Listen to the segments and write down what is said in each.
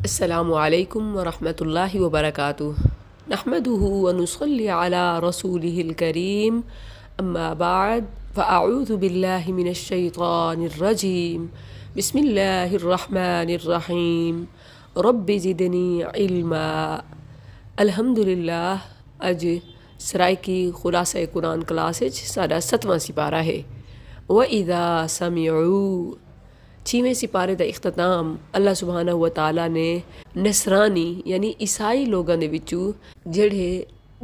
السلام عليكم ورحمة الله وبركاته نحمده ونصلي على رسوله الكريم أما بعد فأعوذ بالله من الشيطان الرجيم بسم الله الرحمن الرحيم رب زدني علما الحمد لله اج سرائكي خلاصة قرآن كلاسج سادة ستما سبارة وَإِذَا سَمِعُوا چھویں سپارے دا اختتام اللہ سبحانہ و تعالیٰ نے نسرانی یعنی عیسائی لوگوں جڑے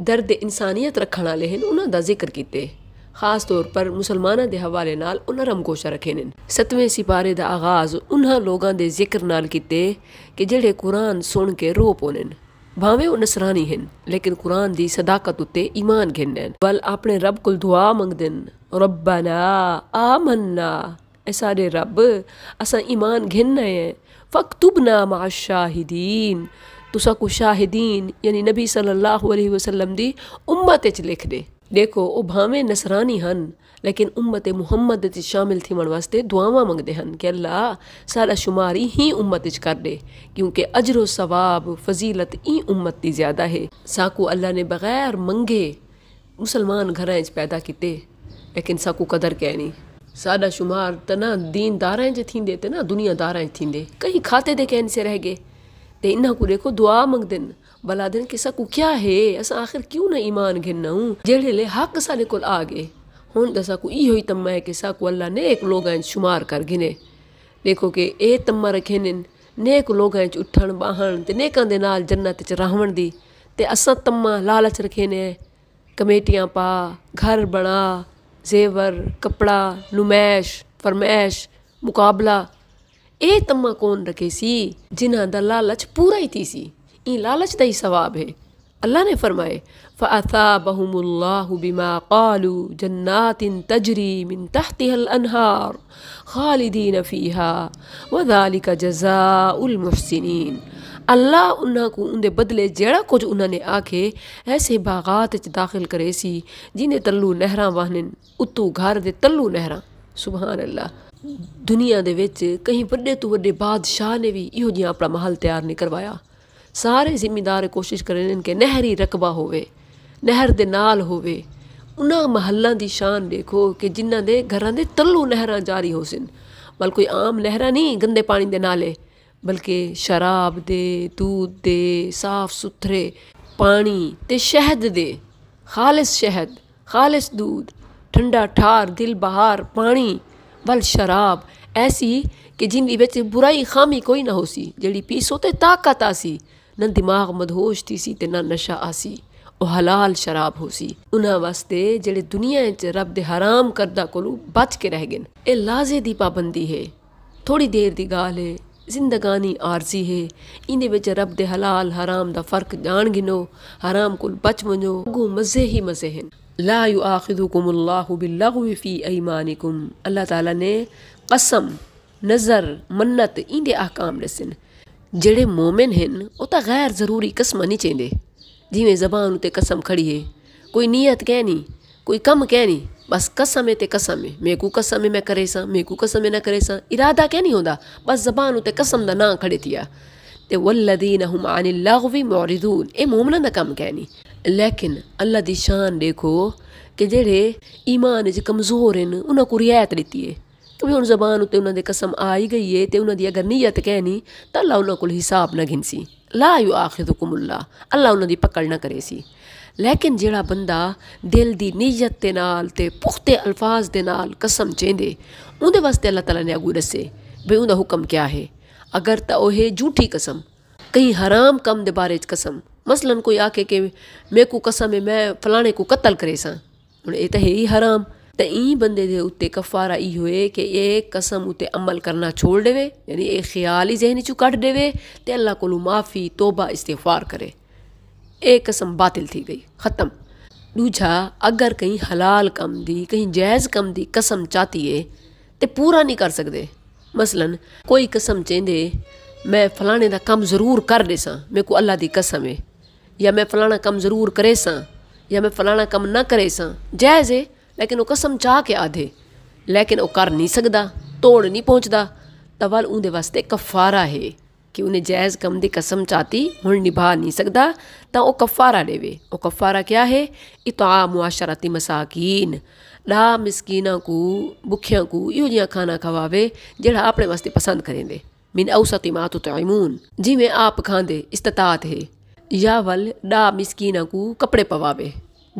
درد انسانیت رکھن والے ہیں انہوں دا ذکر کیتے خاص طور پر مسلمانوں دے حوالے نال نالم کوشا رکھے نے ستویں سپارے دا آغاز انہاں لوگوں دے ذکر نال کیتے کہ جڑے قرآن سن کے رو پونے بھاوے وہ نسرانی ہیں لیکن قرآن دی صداقت اتے ایمان گھن بل اپنے رب کل دعا منگ دن ربنا آمنا اے سارے رب اساں ایمان گھن ہے ہیں فَقْتُبْنَا مَعَ الشَّاهِدِينَ دین تو ساکو یعنی نبی صلی اللہ علیہ وسلم دی امت چ لکھ دے دیکھو او بھامیں نسرانی ہن لیکن امت محمد چامل تھوڑا واسطے دعوا دے ہن کہ اللہ سارا شماری ہی امت چ کر دے کیونکہ اجر و ثواب فضیلت ای امت دی زیادہ ہے ساکو اللہ نے بغیر منگے مسلمان گھر پیدا کیتے لیکن ساکو قدر کہنی نہیں ਸਾਡਾ شمار ਤਾਂ ਨਾ دینਦਾਰਾਂ ਚ ਥਿੰਦੇ ਤੇ ਨਾ ਦੁਨੀਆਦਾਰਾਂ ਚ ਥਿੰਦੇ ਕਈ ਖਾਤੇ ਦੇ ਕਹਿਨ ਸੇ ਰਹਿ ਗਏ ਤੇ ਇਹਨਾਂ ਕੋ ਦੇਖੋ ਦੁਆ ਮੰਗਦੇ ਨੇ ਬਲਾ ਦਿਨ ਕਿਸਾ ਕੋ ਕੀ ਹੈ ਅਸਾਂ ਆਖਿਰ ਕਿਉਂ ਨਾ ਈਮਾਨ ਘਿੰਨਾਂ ਜਿਹੜੇ ਲੈ ਹੱਕ ਸਾਡੇ ਕੋਲ ਆ ਗਏ ਹੁਣ ਦਸਾ ਕੋ ਇਹੋ ਹੀ ਤਮਾ ਹੈ ਕਿਸਾ ਕੋ ਅੱਲਾ ਨੇ ਇੱਕ ਲੋਗਾਂ ਚ شمار ਕਰ ਗਿਨੇ ਦੇਖੋ ਕਿ ਇਹ ਤਮਾ ਰਖੇ ਨੇ ਨੇਕ ਲੋਗਾਂ ਚ ਉੱਠਣ ਬਾਹਣ ਤੇ ਨੇਕਾਂ ਦੇ ਨਾਲ ਜੰਨਤ ਚ ਰਹਿਣ ਦੀ ਤੇ ਅਸਾਂ ਤਮ ਲਾਲਚ ਰਖੇ ਨੇ ਕਮੇਟੀਆਂ ਪਾ ਘਰ ਬਣਾ ਜ਼ੇਵਰ ਕਪੜਾ ਨੁਮੈਸ਼ ਫਰਮੈਸ਼ ਮੁਕਾਬਲਾ ਇਹ ਤਮਾ ਕੌਣ ਰਕੇ ਸੀ ਜਿਨ੍ਹਾਂ ਦਾ ਲਾਲਚ ਪੂਰਾ ਹੀ ਤੀ ਸੀ ਇਹ ਲਾਲਚ ਦਾ ਹੀ ਸਵਾਬ ਹੈ اللہ نے فرمائے فا بہلاہما کالو جنا تنری انہار خالدین اللہ انہوں کو اندے بدلے جہاں کچھ انہوں نے آکھے ایسے باغات داخل کرے سی جنہیں تلو تحرا واہن اتو گھر تلو سبحان اللہ دنیا دے کہیں بڈے تو وڈے بادشاہ نے بھی یہاں اپنا محل تیار نہیں کروایا ਸਾਰੇ ਜ਼ਿੰਮੇਦਾਰ ਕੋਸ਼ਿਸ਼ ਕਰ ਰਹੇ ਨੇ ਕਿ ਨਹਿਰੀ ਰਕਬਾ ਹੋਵੇ ਨਹਿਰ ਦੇ ਨਾਲ ਹੋਵੇ ਉਹਨਾਂ ਮਹੱਲਾਂ ਦੀ ਸ਼ਾਨ ਦੇਖੋ ਕਿ ਜਿਨ੍ਹਾਂ ਦੇ ਘਰਾਂ ਦੇ ਤੱਲੂ ਨਹਿਰਾਂ ਜਾਰੀ ਹੋ ਸਨ ਬਲ ਕੋਈ ਆਮ ਨਹਿਰਾਂ ਨਹੀਂ ਗੰਦੇ ਪਾਣੀ ਦੇ ਨਾਲੇ ਬਲਕਿ ਸ਼ਰਾਬ ਦੇ ਦੁੱਧ ਦੇ ਸਾਫ਼ ਸੁਥਰੇ ਪਾਣੀ ਤੇ ਸ਼ਹਿਦ ਦੇ ਖਾਲਸ ਸ਼ਹਿਦ ਖਾਲਸ ਦੁੱਧ ਠੰਡਾ ਠਾਰ ਦਿਲ ਬਹਾਰ ਪਾਣੀ ਬਲ ਸ਼ਰਾਬ ਐਸੀ ਕਿ ਜਿੰਦੀ ਵਿੱਚ ਬੁਰਾਈ ਖਾਮੀ ਕੋਈ ਨਾ ਹੋਸੀ ਜਿਹੜੀ ਪੀਸੋ ਤੇ ਤਾਕਤ ਆਸੀ نہ دماغ مدھوش تھی سی تے نہ نشہ آسی او حلال شراب ہو سی انا واسطے جڑے دنیا چ رب دے حرام کردہ کولو بچ کے رہ گن اے لازے دی پابندی ہے تھوڑی دیر دی گال ہے زندگانی عارضی ہے اندے وچ رب دے حلال حرام دا فرق جان گنو حرام کول بچ ونجو گو مزے ہی مزے ہیں لا یؤاخذکم اللہ باللغو فی ایمانکم اللہ تعالی نے قسم نظر منت اندے احکام رسن ਜਿਹੜੇ ਮੂਮਿਨ ਹਨ ਉਹ ਤਾਂ ਗੈਰ ਜ਼ਰੂਰੀ ਕਸਮ ਨਹੀਂ ਚੇਂਦੇ ਜਿਵੇਂ ਜ਼ਬਾਨ ਉਤੇ ਕਸਮ ਖੜੀ ਹੈ ਕੋਈ ਨੀਅਤ ਕਹਿ ਨਹੀਂ ਕੋਈ ਕੰਮ ਕਹਿ ਨਹੀਂ ਬਸ ਕਸਮ ਤੇ ਕਸਮ ਹੈ ਮੈਂ ਕੋ ਕਸਮ ਮੈਂ ਕਰੇ ਸਾਂ ਮੈਂ ਕੋ ਕਸਮ ਨਾ ਕਰੇ ਸਾਂ ਇਰਾਦਾ ਕਹਿ ਨਹੀਂ ਹੁੰਦਾ ਬਸ ਜ਼ਬਾਨ ਉਤੇ ਕਸਮ ਦਾ ਨਾਂ ਖੜੇ ਤੀਆ ਤੇ ਵਲਦੀਨ ਹਮ ਅਨ ਲਗਵ ਮੁਰਿਦੂਨ ਇਹ ਮੂਮਨਾਂ ਦਾ ਕੰਮ ਕਹਿ ਨਹੀਂ ਲੇਕਿਨ ਅੱਲਾ ਦੀ ਸ਼ਾਨ ਦੇਖੋ ਕਿ ਜਿਹੜੇ ਈਮਾਨ 'ਚ ਕਮਜ਼ੋਰ ਹਨ ਉਹਨਾਂ ਕੋ ਰਿਆਇਤ ਦਿੱਤੀ ਹੈ کیونکہ ہوں زبان اتنے انہیں قسم آ ہی گئی ہے تو انہوں نے اگر نیت کہیں تو اللہ انہوں کو حساب نہ گنسی لا یو آخ تو کم اللہ اللہ انہوں کی پکڑ نہ کرے سی لیکن جڑا بندہ دل دی نیت کے نال تے پختے الفاظ دے نال قسم چیندے چاہتے واسطے اللہ تعالیٰ نے اگو دسے بھائی انہوں کا حکم کیا ہے اگر تا اوہے جھوٹی قسم کہیں حرام کم دے بارے قسم مثلا کوئی آکے کہ میں کو قسم ہے میں فلانے کو قتل کرے سا ہوں اے تا ہے ہی حرام ਤੇ ਇਹ ਬੰਦੇ ਦੇ ਉੱਤੇ ਕਫਾਰਾ ਇਹ ਹੋਏ ਕਿ ਇਹ ਕਸਮ ਉਤੇ ਅਮਲ ਕਰਨਾ ਛੋੜ ਦੇਵੇ ਯਾਨੀ ਇਹ ਖਿਆਲ ਹੀ ਜ਼ਿਹਨ ਚੋਂ ਕੱਢ ਦੇਵੇ ਤੇ ਅੱਲਾ ਕੋਲੋਂ ਮਾਫੀ ਤੋਬਾ ਇਸਤਿਗਫਾਰ ਕਰੇ ਇਹ ਕਸਮ ਬਾਤਲ ਥੀ ਗਈ ਖਤਮ ਦੂਜਾ ਅਗਰ ਕਹੀਂ ਹਲਾਲ ਕਮ ਦੀ ਕਹੀਂ ਜਾਇਜ਼ ਕਮ ਦੀ ਕਸਮ ਚਾਤੀਏ ਤੇ ਪੂਰਾ ਨਹੀਂ ਕਰ ਸਕਦੇ ਮਸਲਨ ਕੋਈ ਕਸਮ ਚੇਂਦੇ ਮੈਂ ਫਲਾਣੇ ਦਾ ਕੰਮ ਜ਼ਰੂਰ ਕਰ ਦੇਸਾਂ ਮੇਰੇ ਕੋ ਅੱਲਾ ਦੀ ਕਸਮ ਹੈ ਜਾਂ ਮੈਂ ਫਲਾਣਾ ਕੰਮ ਜ਼ਰੂਰ ਕਰੇ ਜਾਂ ਮੈਂ ਫਲਾਣਾ ਕੰਮ ਨਾ ਕਰੇ ਜਾਇਜ਼ ਹੈ لیکن وہ قسم چاہ کے آدھے لیکن وہ کر نہیں سکتا توڑ نہیں پہنچتا تو ویڈیو واسطے کفارہ ہے کہ انہیں جائز کم دی قسم چاہتی ہن نبھا نہیں سکتا تو وہ کفوارا لے وہ کفارہ کیا ہے یہ معاشرتی مساکین ڈا مسکینا کو بکھیاں کو یہاں کھانا کھواوے جڑا اپنے واسطے پسند کریں دے من اوسطی ما تو جی میں آپ استطاعت ہے یا ول ڈا مسکینا کو کپڑے پواوے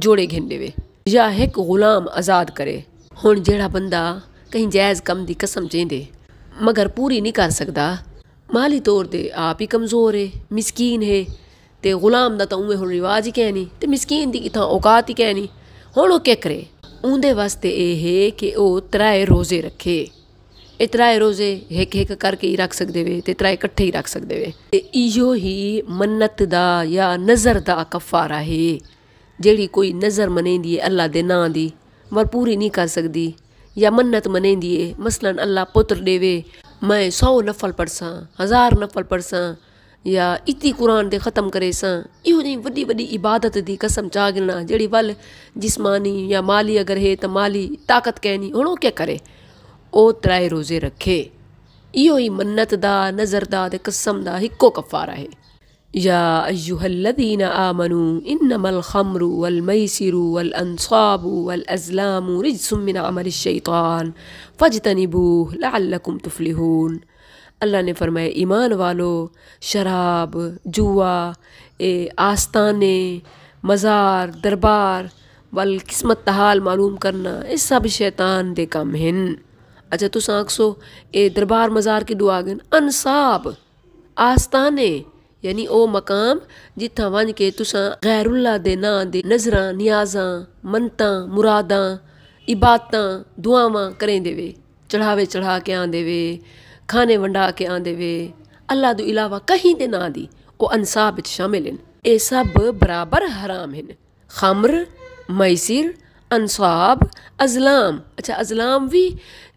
جوڑے گھن دے ਜਾਂ ਇੱਕ ਗੁਲਾਮ ਆਜ਼ਾਦ ਕਰੇ ਹੁਣ ਜਿਹੜਾ ਬੰਦਾ ਕਹੀਂ ਜਾਇਜ਼ ਕੰਮ ਦੀ ਕਸਮ ਚੇਂਦੇ ਮਗਰ ਪੂਰੀ ਨਹੀਂ ਕਰ ਸਕਦਾ ਮਾਲੀ ਤੌਰ ਤੇ ਆਪ ਹੀ ਕਮਜ਼ੋਰ ਹੈ ਮਸਕੀਨ ਹੈ ਤੇ ਗੁਲਾਮ ਦਾ ਤਾਂ ਉਹ ਹੁਣ ਰਿਵਾਜ ਹੀ ਕਹਿ ਨਹੀਂ ਤੇ ਮਸਕੀਨ ਦੀ ਇਥਾਂ ਔਕਾਤ ਹੀ ਕਹਿ ਨਹੀਂ ਹੁਣ ਉਹ ਕੀ ਕਰੇ ਉਹਦੇ ਵਾਸਤੇ ਇਹ ਹੈ ਕਿ ਉਹ ਤਰਾਏ ਰੋਜ਼ੇ ਰੱਖੇ ਇਹ ਰੋਜ਼ੇ ਇੱਕ ਇੱਕ ਕਰਕੇ ਹੀ ਰੱਖ ਸਕਦੇ ਵੇ ਤੇ ਤਰਾਏ ਇਕੱਠੇ ਹੀ ਰੱਖ ਸਕਦੇ ਵੇ ਤੇ ਇਹੋ ਹੀ ਮੰਨਤ ਦਾ ਜਾਂ ਨਜ਼ਰ ਦਾ ਕਫਾਰਾ ਹੈ ਜਿਹੜੀ ਕੋਈ ਨਜ਼ਰ ਮੰਨੇਂਦੀ ਏ ਅੱਲਾ ਦੇ ਨਾਂ ਦੀ ਮਰ ਪੂਰੀ ਨਹੀਂ ਕਰ ਸਕਦੀ ਜਾਂ ਮੰਨਤ ਮੰਨੇਂਦੀ ਏ ਮਸਲਨ ਅੱਲਾ ਪੁੱਤਰ ਦੇਵੇ ਮੈਂ 100 ਨਫਲ ਪੜਸਾਂ ਹਜ਼ਾਰ ਨਫਲ ਪੜਸਾਂ ਜਾਂ ਇਤੀ ਕੁਰਾਨ ਦੇ ਖਤਮ ਕਰੇ ਸਾਂ ਇਹੋ ਜਿਹੀ ਵੱਡੀ ਵੱਡੀ ਇਬਾਦਤ ਦੀ ਕਸਮ ਚਾਗਣਾ ਜਿਹੜੀ ਵੱਲ ਜਿਸਮਾਨੀ ਜਾਂ ਮਾਲੀ ਅਗਰ ਹੈ ਤਾਂ ਮਾਲੀ ਤਾਕਤ ਕਹਿਣੀ ਹੁਣ ਉਹ ਕੀ ਕਰੇ ਉਹ ਤਰਾਏ ਰੋਜ਼ੇ ਰੱਖੇ ਇਹੋ ਹੀ ਮੰਨਤ ਦਾ ਨਜ਼ਰ ਦਾ ਤੇ ਕਸਮ ਦਾ ਇੱਕੋ ਕਫਾਰਾ ਹੈ یا ایوہ الذین آمنوا انما الخمر والمیسر والانصاب والازلام رجس من عمل الشیطان فاجتنبوه لعلکم تفلحون اللہ نے فرمایا ایمان والو شراب جوا آستانے مزار دربار قسمت تحال معلوم کرنا ايس سب شیطان دے کم ہن اچھا تو سانکسو سو اے دربار مزار کی دعا گن انصاب آستانے ਯਾਨੀ ਉਹ ਮਕਾਮ ਜਿੱਥਾਂ ਵੰਜ ਕੇ ਤੁਸੀਂ ਗੈਰੁੱਲਾ ਦੇ ਨਾਂ ਦੇ ਨਜ਼ਰਾਂ ਨਿਆਜ਼ਾਂ ਮੰਤਾਂ ਮੁਰਾਦਾਂ ਇਬਾਦਤਾਂ ਦੁਆਵਾਂ ਕਰੇ ਦੇਵੇ ਚੜਾਵੇ ਚੜਾ ਕੇ ਆਂਦੇ ਵੇ ਖਾਣੇ ਵੰਡਾ ਕੇ ਆਂਦੇ ਵੇ ਅੱਲਾ ਤੋਂ ਇਲਾਵਾ ਕਹੀਂ ਦੇ ਨਾਂ ਦੀ ਉਹ ਅਨਸਾਬ ਵਿੱਚ ਸ਼ਾਮਿਲ ਹਨ ਇਹ ਸਭ ਬਰਾਬਰ ਹਰਾਮ ਹਨ ਖਮਰ ਮੈਸਰ ਅਨਸਾਬ ਅਜ਼ਲਾਮ ਅੱਛਾ ਅਜ਼ਲਾਮ ਵੀ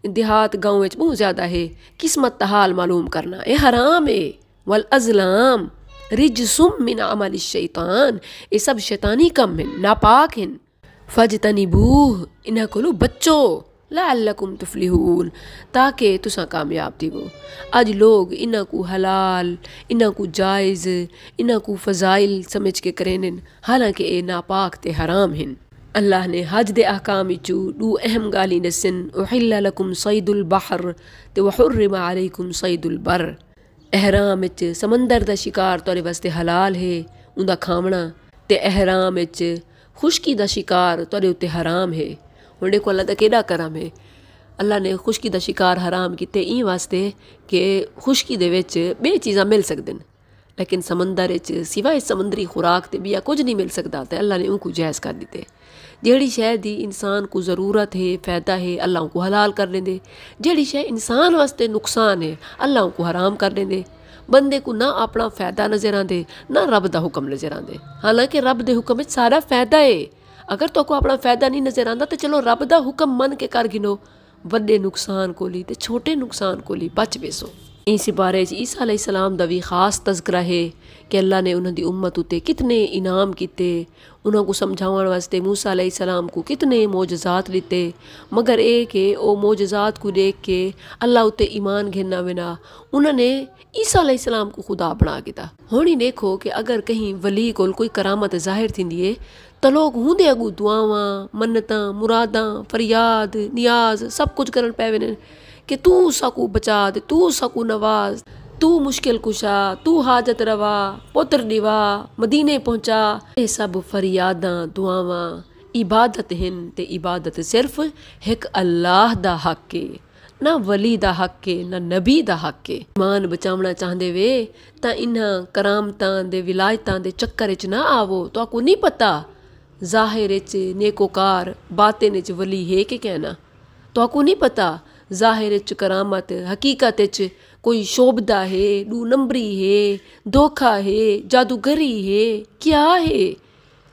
ਦਿਹਾਤ گاؤں ਵਿੱਚ ਬਹੁਤ ਜ਼ਿਆਦਾ ਹੈ ਕਿਸਮਤ ਦਾ ਹਾਲ ਮਾਲੂਮ ਕਰਨਾ ਇਹ ਹਰਾਮ ਹੈ والازلام رجسم من عمل الشیطان یہ سب شیطانی کم ہیں ناپاک ہیں فجتنبوہ بچو لعلکم تفلحون تاکہ تسا کامیاب دیو وج لوگ انہ کو حلال انہیں کو جائز انہ کو فضائل سمجھ کے کرے حالانکہ اے ناپاک تے حرام ہیں اللہ نے حج دے احکام دو اہم گالی احل لکم صید البحر تے وحرم علیکم صید البر ਅਹਿਰਾਮ ਵਿੱਚ ਸਮੁੰਦਰ ਦਾ ਸ਼ਿਕਾਰ ਤੁਹਾਡੇ ਵਾਸਤੇ ਹਲਾਲ ਹੈ ਉਹਦਾ ਖਾਣਾ ਤੇ ਅਹਿਰਾਮ ਵਿੱਚ ਖੁਸ਼ਕੀ ਦਾ ਸ਼ਿਕਾਰ ਤੁਹਾਡੇ ਉੱਤੇ ਹਰਾਮ ਹੈ ਹੁਣ ਦੇਖੋ ਅੱਲਾ ਦਾ ਕਿਹੜਾ ਕਰਮ ਹੈ ਅੱਲਾ ਨੇ ਖੁਸ਼ਕੀ ਦਾ ਸ਼ਿਕਾਰ ਹਰਾਮ ਕੀਤੇ ਇਹ ਵਾਸਤੇ ਕਿ ਖੁਸ਼ਕੀ ਦੇ ਵਿੱਚ ਬੇ ਚੀਜ਼ਾਂ ਮਿਲ ਸਕਦੇ ਨੇ ਲੇਕਿਨ ਸਮੁੰਦਰ ਵਿੱਚ ਸਿਵਾਏ ਸਮੁੰਦਰੀ ਖੁਰਾਕ ਤੇ ਵੀ ਕੁਝ ਨਹੀਂ ਮਿਲ ਸਕਦਾ ਤੇ ਅੱਲਾ ਨੇ ਉਹ ਜਾਇਜ਼ ਕਰ ਦਿੱਤੇ ਜਿਹੜੀ ਸ਼ੈ ਦੀ ਇਨਸਾਨ ਨੂੰ ਜ਼ਰੂਰਤ ਹੈ ਫਾਇਦਾ ਹੈ ਅੱਲਾਹ ਕੋ ਹਲਾਲ ਕਰ ਲੈਂਦੇ ਜਿਹੜੀ ਸ਼ੈ ਇਨਸਾਨ ਵਾਸਤੇ ਨੁਕਸਾਨ ਹੈ ਅੱਲਾਹ ਕੋ ਹਰਾਮ ਕਰ ਲੈਂਦੇ ਬੰਦੇ ਕੋ ਨਾ ਆਪਣਾ ਫਾਇਦਾ ਨਜ਼ਰ ਆਂਦੇ ਨਾ ਰੱਬ ਦਾ ਹੁਕਮ ਨਜ਼ਰ ਆਂਦੇ ਹਾਲਾਂਕਿ ਰੱਬ ਦੇ ਹੁਕਮ ਵਿੱਚ ਸਾਰਾ ਫਾਇਦਾ ਹੈ ਅਗਰ ਤੋ ਕੋ ਆਪਣਾ ਫਾਇਦਾ ਨਹੀਂ ਨਜ਼ਰ ਆਂਦਾ ਤੇ ਚਲੋ ਰੱਬ ਦਾ ਹੁਕਮ ਮੰਨ ਕੇ ਕਰ ਗਿਨੋ ਵੱਡੇ ਨੁਕਸਾਨ ਕੋਲੀ ਤੇ ਛੋਟੇ ਨੁਕਸਾਨ ਕੋਲੀ ਬਚ ਬੇਸੋ اس بارے جی عیسیٰ علیہ السلام دوی خاص تذکرہ ہے کہ اللہ نے انہوں دی امت ہوتے کتنے انام کیتے انہوں کو سمجھاوان واسطے موسیٰ علیہ السلام کو کتنے موجزات لیتے مگر اے کہ او موجزات کو دیکھ کے اللہ ہوتے ایمان گھننا ونا انہوں نے عیسیٰ علیہ السلام کو خدا بنا گیتا ہونی نیکھو کہ اگر کہیں ولی کوئی کرامت ظاہر تھی دیئے لوگ ہوں دے اگو دعوا منتاں مرادان فریاد نیاز سب کچھ کرن پیونے ਕਿ ਤੂੰ ਸਕੂ ਬਚਾ दे ਤੂੰ ਸਕੂ ਨਵਾਜ਼ ਤੂੰ ਮੁਸ਼ਕਿਲ ਕੁਸ਼ਾ ਤੂੰ ਹਾਜਤ ਰਵਾ ਪੁੱਤਰ ਨਿਵਾ ਮਦੀਨੇ ਪਹੁੰਚਾ ਇਹ ਸਭ ਫਰਿਆਦਾਂ ਦੁਆਵਾਂ ਇਬਾਦਤ ਹਨ ਤੇ ਇਬਾਦਤ ਸਿਰਫ ਇੱਕ ਅੱਲਾਹ ਦਾ ਹੱਕ ਏ ਨਾ ਵਲੀ ਦਾ ਹੱਕ ਏ ਨਾ ਨਬੀ ਦਾ ਹੱਕ ਏ ਮਾਨ ਬਚਾਉਣਾ ਚਾਹੁੰਦੇ ਵੇ ਤਾਂ ਇਨ੍ਹਾਂ ਕਰਾਮਤਾਂ ਦੇ ਵਿਲਾਇਤਾਂ ਦੇ ਚੱਕਰ ਵਿੱਚ ਨਾ ਆਵੋ ਤੁਹਾਨੂੰ ਨਹੀਂ ਪਤਾ ਜ਼ਾਹਿਰ ਵਿੱਚ ਨੇਕੋਕਾਰ ਬਾਤਿਨ ਵਿੱਚ ਵਲੀ ਹੈ ਕਿ ਕਹਿਣਾ ਤੁਹਾਨੂੰ ਨਹੀਂ ਪਤਾ ਜ਼ਾਹਿਰ ਚ ਕਰਾਮਤ ਹਕੀਕਤ ਚ ਕੋਈ ਸ਼ੋਭਦਾ ਹੈ ਦੂ ਨੰਬਰੀ ਹੈ ਧੋਖਾ ਹੈ ਜਾਦੂਗਰੀ ਹੈ ਕਿਆ ਹੈ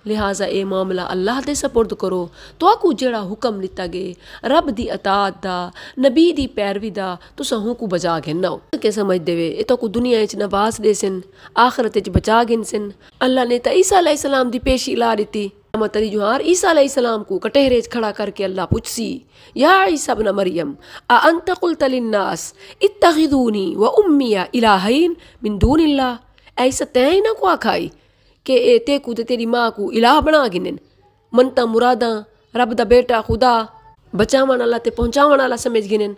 ਲਿਹਾਜ਼ਾ ਇਹ ਮਾਮਲਾ ਅੱਲਾਹ ਦੇ سپرد ਕਰੋ ਤਵਾਕੂ ਜਿਹੜਾ ਹੁਕਮ ਲਿੱਤਾ ਗਏ ਰੱਬ ਦੀ ਅਤਾਤ ਦਾ ਨਬੀ ਦੀ ਪੈਰਵੀ ਦਾ ਤੁਸੀਂ ਹੁਕੂ ਬਜਾ ਘਿੰਨੋ ਕਿ ਸਮਝ ਦੇਵੇ ਇਹ ਤਾਂ ਕੋ ਦੁਨੀਆ ਵਿੱਚ ਨਵਾਸ ਦੇ ਦੇਸਨ ਆਖਰਤ ਵਿੱਚ ਬਚਾ ਗਿੰਸਨ ਅੱਲਾਹ ਨੇ ਤਾਂ ਈਸਾ ਅਲੈਹਿਸਸਲਾਮ ਦੀ ਪੇਸ਼ੀ ਲਾ ਦਿੱਤੀ قیامت علی جوہار عیسیٰ علیہ السلام کو کٹہریج کھڑا کر کے اللہ سی یا عیسیٰ بن مریم اانت قلت للناس اتخذونی و امی الہین من دون اللہ ایسا تین نہ کو آکھائی کہ اے تے کو تے تیری ماں کو الہ بنا گنن منتا مراداں رب دا بیٹا خدا بچاون اللہ تے پہنچاون اللہ سمجھ گنن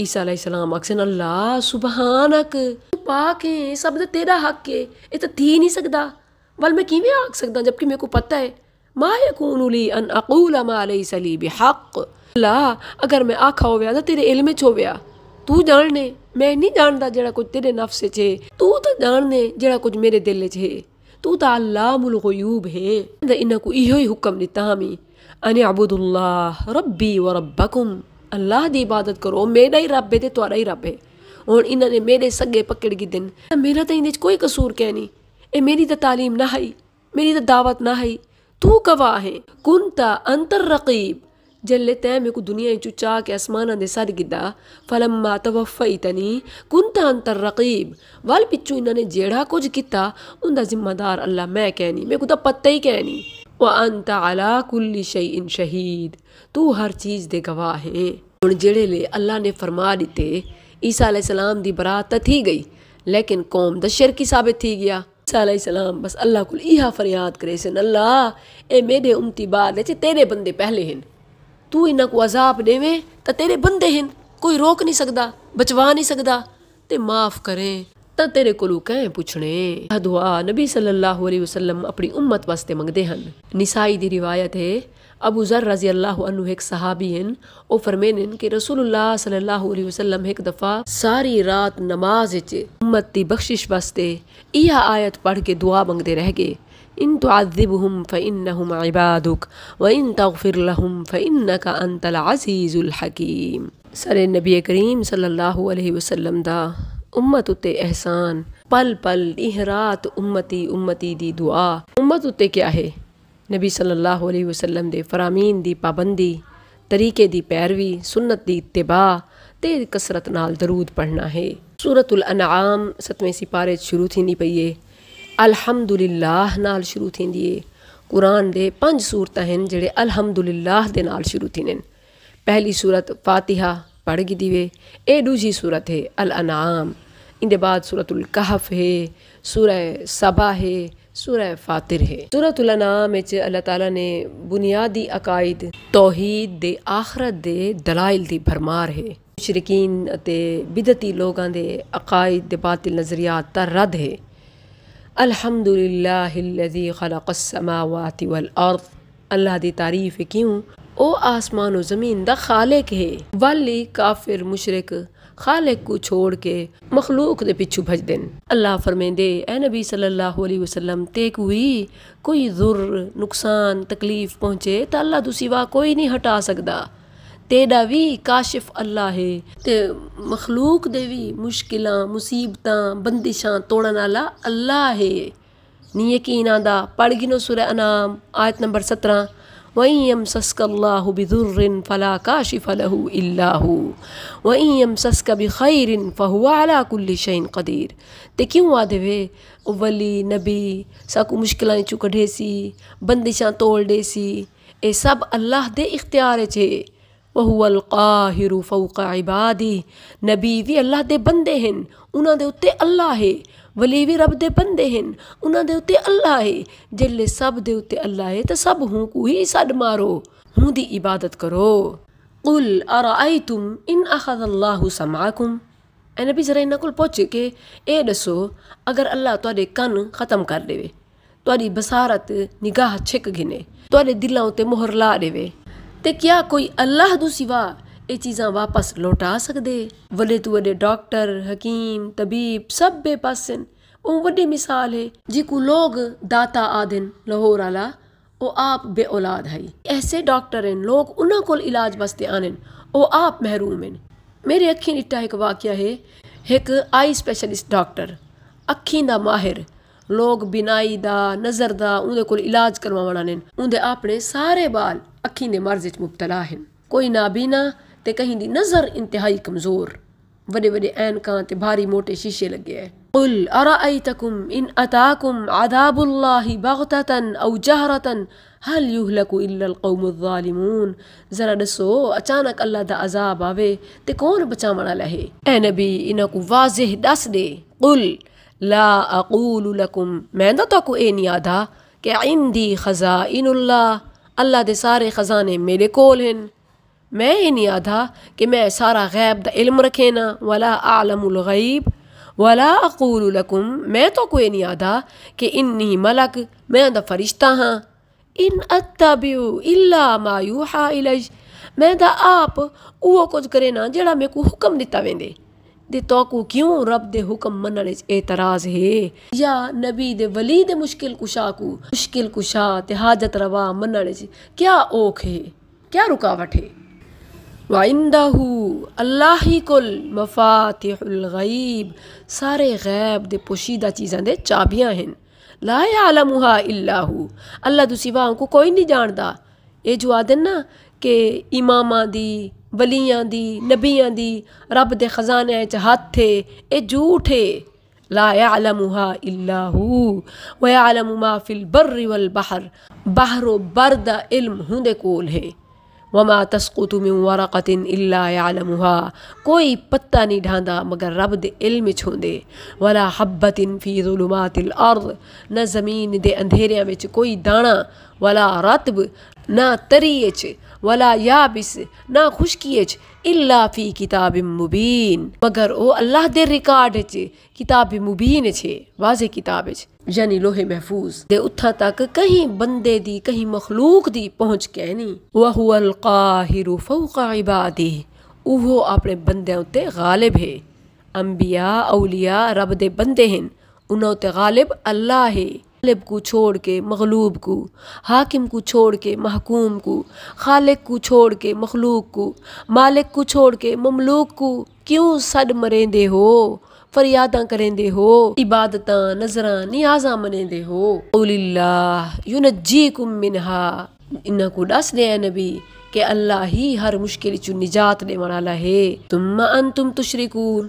عیسیٰ علیہ السلام اکسن اللہ سبحانک پاک ہیں سب دا تیرا حق ہے اے تا تھی نہیں سکدا ول میں کیویں آکھ سکدا جبکہ میرے کو پتہ ہے ما يكون لي أن أقول ما ليس لي بحق لا ਅਗਰ ਮੈਂ ਆਖਾ ਹੋਵਿਆ ਤਾਂ ਤੇਰੇ ਇਲਮ ਵਿੱਚ ਹੋਵਿਆ ਤੂੰ ਜਾਣਨੇ ਮੈਂ ਨਹੀਂ ਜਾਣਦਾ ਜਿਹੜਾ ਕੁਝ ਤੇਰੇ ਨਫਸ 'ਚ ਹੈ ਤੂੰ ਤਾਂ ਜਾਣਨੇ ਜਿਹੜਾ ਕੁਝ ਮੇਰੇ ਦਿਲ 'ਚ ਹੈ ਤੂੰ ਤਾਂ ਅੱਲਾਮੁਲ ਗਯੂਬ ਹੈ ਤਾਂ ਇਹਨਾਂ ਕੋ ਇਹੋ ਹੀ ਹੁਕਮ ਦਿੱਤਾ ਹਮੀ ਅਨ ਅਬਦੁੱਲਾਹ ਰੱਬੀ ਵ ਰੱਬਕਮ ਅੱਲਾਹ ਦੀ ਇਬਾਦਤ ਕਰੋ ਮੇਰਾ ਹੀ ਰੱਬ ਹੈ ਤੇ ਤੁਹਾਡਾ ਹੀ ਰੱਬ ਹੈ ਹੁਣ ਇਹਨਾਂ ਨੇ ਮੇਰੇ ਸੱਗੇ ਪਕੜ ਗਏ ਦਿਨ ਮੇਰਾ ਤਾਂ ਇਹਦੇ 'ਚ ਕੋਈ ਕਸੂਰ ਕਹਿ ਨਹੀਂ ਇਹ ਮੇਰੀ ਤਾਂ تعلیم ਨਾ ਹੈ ਮੇਰੀ ਤਾਂ ਦਾਵਤ ਨਾ ਹੈ तू गवाह है कुंता अंतर रकीब ಜಲ್ಲೆ ತೇಮೆಕು ದುನಿಯಾ ಇಂಚು ಚಾಕೆ ಅಸ್ಮಾನಂದೆ ಸರಿಗಿದ್ದ ಫಲಮ್ಮ ತವಫೈತನಿ ಕುಂತ ಅಂತರ್ ರಕೀಬ್ ವಾಲ್ ಪಿಚ್ಚು ಇನ್ನನೆ ಜೇಡಾ ಕೋಜ್ ಕಿತ್ತ ಉಂದ ಜಿಮ್ಮದಾರ್ ಅಲ್ಲ ಮೇ ಕೇನಿ ಮೇಕು ದ ಪತ್ತೈ ಕೇನಿ ವ ಅಂತ ಅಲಾ ಕುಲ್ಲಿ ಶೈ ಇನ್ ಶಹೀದ್ ತೂ ಹರ್ ಚೀಜ್ ದೆ ಗವಾಹ ಹೇ ਹੁਣ ਜਿਹੜੇ ਲਈ ਅੱਲਾ ਨੇ ਫਰਮਾ ਦਿੱਤੇ ਈਸਾ ਅਲੈਹਿਸਲਾਮ ਦੀ ਬਰਾਤ ਤਾਂ ਥੀ गई लेकिन कौम ਦਾ ਸ਼ਿਰਕੀ साबित थी गया ईसा सलाम बस अल्लाह को इहा फरियाद करे सन अल्लाह ए मेरे उमती बाद है तेरे बंदे पहले हैं तू इन्हों को अजाब देवें तो तेरे बंदे हैं ਕੋਈ ਰੋਕ ਨਹੀਂ ਸਕਦਾ ਬਚਵਾ ਨਹੀਂ ਸਕਦਾ ਤੇ ਮਾਫ ਕਰੇ ਤਾਂ ਤੇਰੇ ਕੋਲੋਂ ਕਹੇ ਪੁੱਛਣੇ ਦੁਆ ਨਬੀ ਸੱਲੱਲਾਹੁ ਅਲੈहि ਵਸੱਲਮ ਆਪਣੀ ਉਮਤ ਵਾਸਤੇ ਮੰਗਦੇ ਹਨ ਨਿਸਾਈ ਦੀ ਰਿਵਾਇਤ ਹੈ ابو ذر رضی اللہ عنہ ایک صحابی ہیں او فرمین ہیں کہ رسول اللہ صلی اللہ علیہ وسلم ایک دفعہ ساری رات نماز اچے امت تی بخشش بستے ایہ آیت پڑھ کے دعا منگ دے رہ گئے ان تعذبهم فإنهم عبادك وإن تغفر لهم فإنك أنت العزيز الحكيم سر نبی کریم صلی اللہ علیہ وسلم دا امت تے احسان پل پل اہرات امتی امتی دی دعا امت تے کیا ہے نبی صلی اللہ علیہ وسلم دے فرامین دی پابندی طریقے دی پیروی سنت دی اتباع تے کثرت نال درود پڑھنا ہے سورت الانعام ستویں سپارے شروع ہونی پئی ہے الحمدللہ نال شروع ہوئی ہے قرآن دے پانچ سورتیں ہیں جڑے الحمدللہ دے نال شروع ہونے پہلی سورت فاتحہ پڑھ گئی دیوے اے دوجی سورت ہے الانعام ان کے بعد سورت الکحف ہے سورہ سبا ہے سورہ فاتر ہے سورت الانام اچھے اللہ تعالیٰ نے بنیادی عقائد توحید دے آخرت دے دلائل دی بھرمار ہے شرکین تے بدتی لوگان دے عقائد دے باطل نظریات تر رد ہے الحمدللہ اللذی خلق السماوات والارض اللہ دی تعریف کیوں او آسمان و زمین دا خالق ہے والی کافر مشرک خالق کو چھوڑ کے مخلوق دے بھج دین اللہ اے نبی صلی اللہ علیہ وسلم کوئی کوئی ذر نقصان تکلیف پہنچے تا اللہ سوا نہیں ہٹا سکدا سکتا وی کاشف اللہ ہے تے مخلوق دے وی مشکلاں مصیبتاں بندشاں توڑن والا اللہ ہے نی یقین آندا پڑھ گنو سورہ انعام آیت نمبر سترہ وَإِن يَمْسَسْكَ اللَّهُ بِذُرٍ فَلَا كَاشِفَ لَهُ إِلَّا هُوَ وَإِن يَمْسَسْكَ بِخَيْرٍ فَهُوَ عَلَى كُلِّ شَيْءٍ قَدِيرٍ تے کیوں آدھے وے اولی نبی ساکو مشکلہ نے چکڑے سی بندشاں توڑ دے سی اے سب اللہ دے اختیار چھے وهو ਕਾਹਿਰ فوق ਇਬਾਦੀ ਨਬੀ ਵੀ ਅੱਲਾ ਦੇ ਬੰਦੇ ਹਨ ਉਹਨਾਂ ਦੇ ਉੱਤੇ ਅੱਲਾ ਹੈ ਵਲੀ ਵੀ ਰੱਬ ਦੇ ਬੰਦੇ ਹਨ ਉਹਨਾਂ ਦੇ ਉੱਤੇ ਅੱਲਾ ਹੈ ਜਿੱਲੇ ਸਭ ਦੇ ਉੱਤੇ ਅੱਲਾ ਹੈ ਤਾਂ ਸਭ ਹੂੰ ਕੋਈ ਸੱਡ ਮਾਰੋ ਹੂੰ ਦੀ ਇਬਾਦਤ ਕਰੋ ਕੁਲ ਅਰਾਇਤੁਮ ਇਨ ਅਖਜ਼ ਅੱਲਾਹ ਸਮਾਕੁਮ ਐ ਨਬੀ ਜ਼ਰਾ ਇਹਨਾਂ ਕੋਲ ਪੁੱਛ ਕੇ ਇਹ ਦੱਸੋ ਅਗਰ ਅੱਲਾ ਤੁਹਾਡੇ ਕੰਨ ਖਤਮ ਕਰ ਦੇਵੇ ਤੁਹਾਡੀ ਬਸਾਰਤ ਨਿਗਾਹ ਛਿਕ ਗਿਨੇ ਤੁਹਾਡੇ ਦਿਲਾਂ ਉੱਤੇ ਮੋਹਰ ਲਾ ਦੇਵੇ ਤੇ ਕਿਆ ਕੋਈ ਅੱਲਾਹ ਤੋਂ ਸਿਵਾ ਇਹ ਚੀਜ਼ਾਂ ਵਾਪਸ ਲੋਟਾ ਸਕਦੇ ਵਲੇ ਤੂੰ ਵਡੇ ਡਾਕਟਰ ਹਕੀਮ ਤਬੀਬ ਸਭ ਬੇਪਸਨ ਉਹ ਵੱਡੀ ਮਿਸਾਲ ਹੈ ਜੀ ਕੋ ਲੋਗ ਦਾਤਾ ਆਦਨ ਲਾਹੌਰ ਆਲਾ ਉਹ ਆਪ ਬੇ ਔਲਾਦ ਹੈ ਐਸੇ ਡਾਕਟਰ ਹਨ ਲੋਕ ਉਹਨਾਂ ਕੋਲ ਇਲਾਜ ਵਾਸਤੇ ਆਨਨ ਉਹ ਆਪ ਮਹਿਰੂਮ ਹਨ ਮੇਰੇ ਅੱਖੀਂ ਇੱਟਾ ਇੱਕ ਵਾਕਿਆ ਹੈ ਇੱਕ ਆਈ ਸਪੈਸ਼ਲਿਸਟ ਡਾਕਟਰ ਅੱਖੀਂ ਦਾ ਮਾਹਿਰ لوگ بینائی دا نظر دا علاج نین اپنے سارے بال مبتلا کوئی نابینا تے تے کہیں دی نظر انتہائی کمزور وڈے وڈے بھاری موٹے شیشے قل ارائیتکم ان اتاکم عذاب اللہ بغتتا او جہرتا الا القوم الظالمون ذرا دسو اچانک اللہ دا عذاب آوے دزاب آن بچا کو واضح دس دے قل لا اقول لکم میں نہ تو اے نہیں آدھا کہ عندی خزائن اللہ اللہ دے سارے خزانے میرے کول ہیں میں یہ نہیں آدھا کہ میں سارا غیب دا علم رکھے نا والا عالم الغیب ولا اقول لکم میں تو کو یہ نہیں آدھا کہ این ملک میں دا فرشتہ ہاں ان الا ما یوحا الیج میں دا آپ اوہ کچھ کرے نا جڑا میں کو حکم دا وے دے تو رب دے حکم اعتراض ہے یا نبی دے دے ولی مشکل مشکل کشا کشا کو تے حاجت روا من کیا اوکھ ہے ہے کیا رکاوٹ وَعِنْدَهُ اللہ غیب دے پوشیدہ غیبی دے چابیاں ہیں لا اہ اللہ دو کو کوئی نہیں جانتا یہ جو نا کہ امامہ دی ਵਲੀਆਂ ਦੀ ਨਬੀਆਂ ਦੀ ਰੱਬ ਦੇ ਖਜ਼ਾਨੇ 'ਚ ਹੱਥ ਏ ਇਹ ਝੂਠ ਏ ਲਾ ਯਅਲਮੁਹਾ ਇਲਾ ਹੂ ਵ ਯਅਲਮੁ ਮਾ ਫਿਲ ਬਰ ਵਲ ਬਹਰ ਬਹਰੋ ਬਰ ਦਾ ਇਲਮ ਹੁੰਦੇ ਕੋਲ ਹੈ وما تسقط من ورقة إلا يعلمها ਕੋਈ ਪੱਤਾ ਨਹੀਂ ਢਾਂਦਾ ਮਗਰ ਰੱਬ ਦੇ ਇਲਮ ਵਿੱਚ ਹੁੰਦੇ ولا حبة في ظلمات الأرض ਨਾ ਜ਼ਮੀਨ ਦੇ ਅੰਧੇਰਿਆਂ ਵਿੱਚ ਕੋਈ ਦਾਣਾ ولا رطب ਨਾ ਤਰੀ ਵਿੱਚ ولا یابس نا خشکی اچ الا فی کتاب مبین مگر او اللہ دے ریکارڈ اچ کتاب مبین اچ واضح کتاب اچ یعنی لوہ محفوظ دے اتھا تک کہیں بندے دی کہیں مخلوق دی پہنچ کے نہیں وہو القاہر فوق عبادی اوہو اپنے بندے ہوتے غالب ہے انبیاء اولیاء رب دے بندے ہیں انہوں تے غالب اللہ ہے غالب کو چھوڑ کے مغلوب کو حاکم کو چھوڑ کے محکوم کو خالق کو چھوڑ کے مخلوق کو مالک کو چھوڑ کے مملوک کو کیوں سڈ مریں دے ہو فریاداں کریں دے ہو عبادتاں نظراں نیازاں منیں دے ہو قول اللہ ینجیکم منہا انہ کو ڈس دے اے نبی کہ اللہ ہی ہر مشکل چو نجات دے منالا ہے تم انتم تشرکون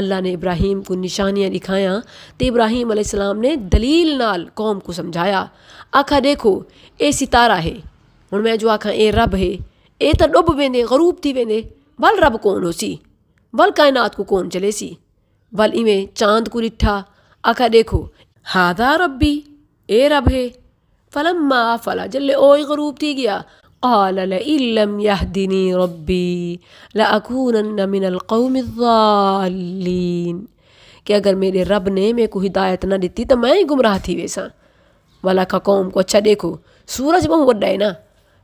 اللہ نے ابراہیم کو نشانیاں دکھایا تو ابراہیم علیہ السلام نے دلیل نال قوم کو سمجھایا آخا دیکھو اے ستارہ ہے ہوں میں جو آخا اے رب ہے اے تو ڈب وے غروب تھی وے بل رب کون ہو سی کائنات کو کون چلے سی بل چاند کو ڈٹھا آخا دیکھو ہادا ربی اے رب ہے فلم ما فلا جلے اوئی غروب تھی گیا قال لئن لم يهدني ربي لأكونن من القوم الضالين كي اگر میرے رب نے میرے کو ہدایت نہ دیتی تو میں ہی گمراہ تھی ویسا والا کا قوم کو اچھا دیکھو سورج بہت بڑا ہے نا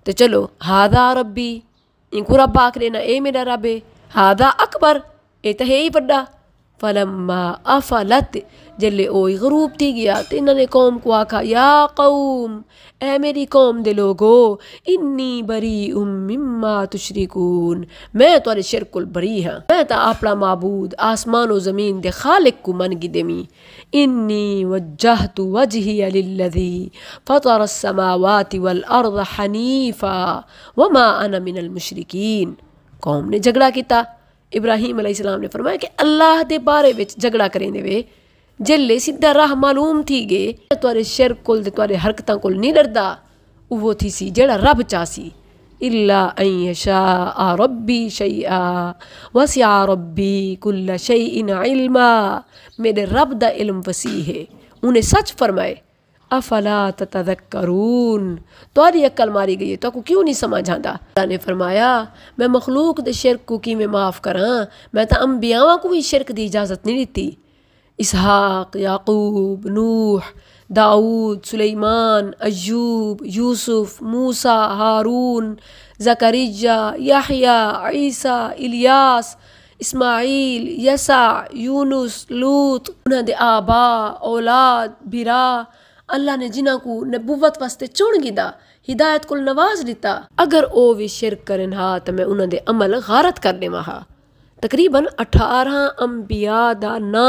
تو چلو ہادا ربی ان کو رب آکھ لینا اے میرا رب ہے ہادا اکبر اے تہے ہی بڑا فلما افلت جلے اوئی غروب تھی گیا تو انہوں نے قوم کو آکھا یا قوم اے میری قوم دے لوگو انی بری ام اما تشریق میں بری ہاں میں تا اپنا معبود آسمان و زمین دے خالق کو منگی انی وجہت وجہی للذی فطر السماوات والارض حنیفا وما انا من المشرکین قوم نے جگڑا کیتا ابراہیم علیہ السلام نے فرمایا کہ اللہ دے بارے میں جگڑا کریں دے وے جلے سیدھا راہ معلوم تھی گئے ربی شیئا وسع ربی کل آ علما میرے رب دا علم وسیع ہے انہیں سچ فرمائے افلا تتذکرون تواری عقل ماری گئی ہے تو کو کیوں نہیں سمجھ اللہ نے فرمایا میں مخلوق دے شرک کو کی میں معاف کراں میں تا انبیاء کو بھی شرک دی اجازت نہیں دیتی اسحاق یعقوب نوح داود سلیمان ایوب یوسف موسا ہارون زکریجہ یحییٰ عیسیٰ الیاس اسماعیل یسا یونس لوت انہوں دے آبا اولاد برا اللہ نے جنہ کو نبوت واسطے چون گیدا ہدایت کو نواز لیتا اگر او بھی شرک کرن ہا تو میں انہوں دے عمل غارت کر لے تقریباً اٹھارہ انبیاء دا نا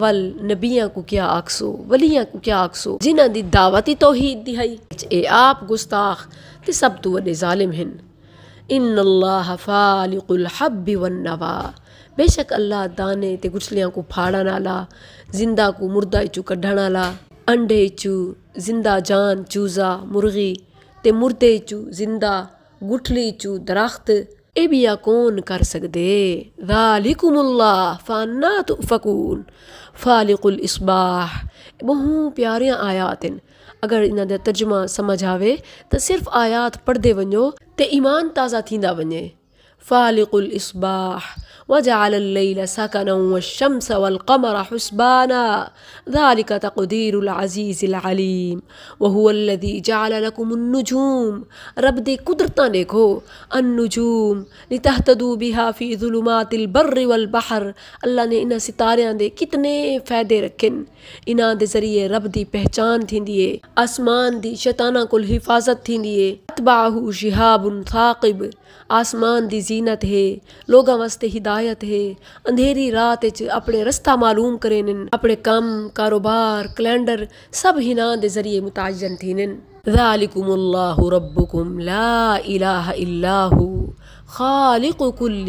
ول نبیاں کو کو کیا کیا آکسو آکسو ولیاں جنہ دی دی دعوتی توحید اے آپ گستاخ سب تو ونے ظالم ہن ان اللہ فالق الحب والنوا بے شک اللہ دانے تے کو پھاڑا نالا زندہ کو مردہ چو نالا انڈے چو زندہ جان چوزا مرغی تے مردے چو زندہ گٹھلی گو درخت ابي يكون كرسك دي ذلكم الله فانا تؤفكون فالق الاصباح بہو پیاریاں آیاتن اگر انہ دے ترجمہ سمجھ آوے تا صرف آیات پڑھ دے ونجو تے ایمان تازہ تھیندہ ونجے فالق الاصباح وجعل الليل سكنا والشمس والقمر حسبانا ذلك تقدير العزيز العليم وهو الذي جعل لكم النجوم النجوم رب دیکھو لتهتدوا بها فی ظلمات البر والبحر اللہ نے انہاں ستاریاں دے کتنے فائدے رکھن انہاں دے ذریعے رب دی پہچان تھیندی پہچانسمان دی شیطاناں کول حفاظت تھیندی اتبعه شهاب ثاقب آسمان دی زینت ہے ہے لوگاں واسطے ہدایت اندھیری رات اپنے اپنے رستہ معلوم کم کاروبار کلینڈر سب ہنا دے ذریعے متعین تھینن ذالکم اللہ ربکم لا الہ الا ہو خالق کل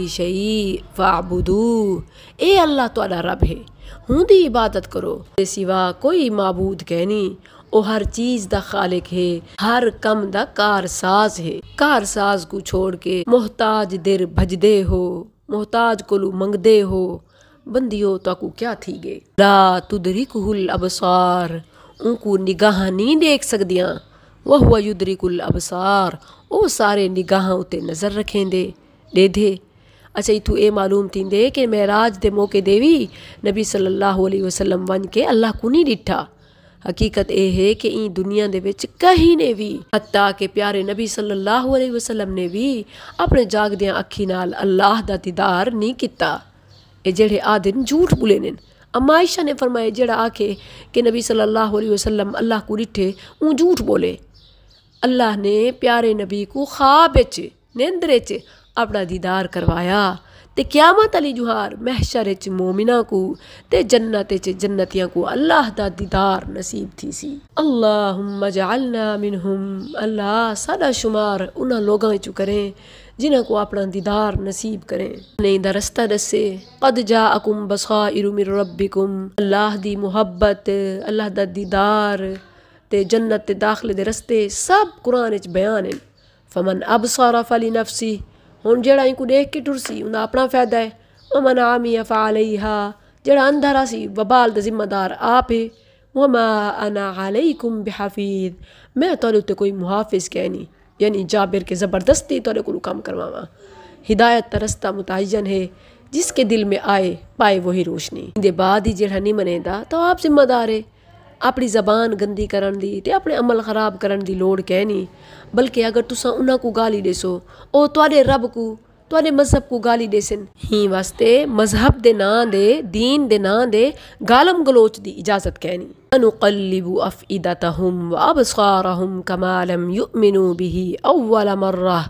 اے اللہ تا رب ہے ہوں دی عبادت کرو سوا کوئی معبود کہنی وہ ہر چیز دا خالق ہے ہر کم دا کارساز ہے کارساز کو چھوڑ کے محتاج دیر دے ہو محتاج کو لو ہو دے ہو تو کیا تھی گے لا تدرکہ الابصار ان کو نگاہ نہیں دیکھ سکدیاں وہ یدرک الابصار او سارے نگاہ اتے نظر رکھیں دے دے دے اچھا تو اے معلوم تھی دے کہ میراج دے موقع دے وی نبی صلی اللہ علیہ وسلم ون کے اللہ کو نہیں ڈٹھا ਹਕੀਕਤ ਇਹ ਹੈ ਕਿ ਇਹ ਦੁਨੀਆ ਦੇ ਵਿੱਚ ਕਹੀਂ ਨੇ ਵੀ ਹੱਤਾ ਕਿ ਪਿਆਰੇ ਨਬੀ ਸੱਲੱਲਾਹੁ ਅਲੈਹਿ ਵਸੱਲਮ ਨੇ ਵੀ ਆਪਣੇ ਜਾਗਦਿਆਂ ਅੱਖੀ ਨਾਲ ਅੱਲਾਹ ਦਾ ਦੀਦਾਰ ਨਹੀਂ ਕੀਤਾ ਇਹ ਜਿਹੜੇ ਆ ਦਿਨ ਝੂਠ ਬੁਲੇ ਨੇ ਅਮਾਇਸ਼ਾ ਨੇ ਫਰਮਾਇਆ ਜਿਹੜਾ ਆਖੇ ਕਿ ਨਬੀ ਸੱਲੱਲਾਹੁ ਅਲੈਹਿ ਵਸੱਲਮ ਅੱਲਾਹ ਕੋ ਰਿੱਠੇ ਉਹ ਝੂਠ ਬੋਲੇ ਅੱਲਾਹ ਨੇ ਪਿਆਰੇ ਨਬੀ ਕੋ ਖਾਬ ਵਿੱਚ ਨਿੰਦਰੇ 'ਚ ਆਪਣਾ ਦੀਦਾਰ ਕਰਵਾਇਆ تے قیامت علی جوہار محشر محشرچ مومنہ کو تے جنت جنتیاں کو اللہ دا دیدار نصیب تھی سی اللہم جعلنا منہم اللہ سادہ شمار لوگاں لوگ کریں جنہاں کو اپنا دیدار نصیب کریں کرے دا رستہ دسے قد من ربکم اللہ دی محبت اللہ دا دیدار تے جنت داخلے رستے سب قرآن بیان ہیں فمن اب سوراف جڑا ہی کو دیکھ کے ٹرسی ان اپنا فیدہ ہے فا افا علیہا جڑا اندھارا سی وبال دا ذمہ دار آپ ہے وما انا علیکم بحفید میں تو کوئی محافظ کہنی یعنی جابر کے زبردستی کو کام کرواما ہدایت ترستہ متعین ہے جس کے دل میں آئے پائے وہی روشنی بعد ہی جڑا نہیں منے دا تو آپ ذمہ دار ہے ਆਪਣੀ ਜ਼ਬਾਨ ਗੰਦੀ ਕਰਨ ਦੀ ਤੇ ਆਪਣੇ ਅਮਲ ਖਰਾਬ ਕਰਨ ਦੀ ਲੋੜ ਕਹਿ ਨਹੀਂ ਬਲਕਿ ਅਗਰ ਤੁਸੀਂ ਉਹਨਾਂ ਨੂੰ ਗਾਲੀ ਦੇਸੋ ਉਹ ਤੁਹਾਡੇ ਰੱਬ ਕੋ ਤੁਹਾਡੇ ਮਜ਼ਹਬ ਕੋ ਗਾਲੀ ਦੇਸਨ ਹੀ ਵਾਸਤੇ ਮਜ਼ਹਬ ਦੇ ਨਾਂ ਦੇ دین ਦੇ ਨਾਂ ਦੇ ਗਾਲਮ ਗਲੋਚ ਦੀ ਇਜਾਜ਼ਤ ਕਹਿ ਕਹਿਨੀ ਅਨੁਕੱਲਿਬੁ ਅਫਇਦਤਹਮ ਵਅਬਸਾਰਹਮ ਕਮਾ ਲਮ ਯੂਮਿਨੂ ਬਿਹੀ ਅਵਲ ਮਰਰਾ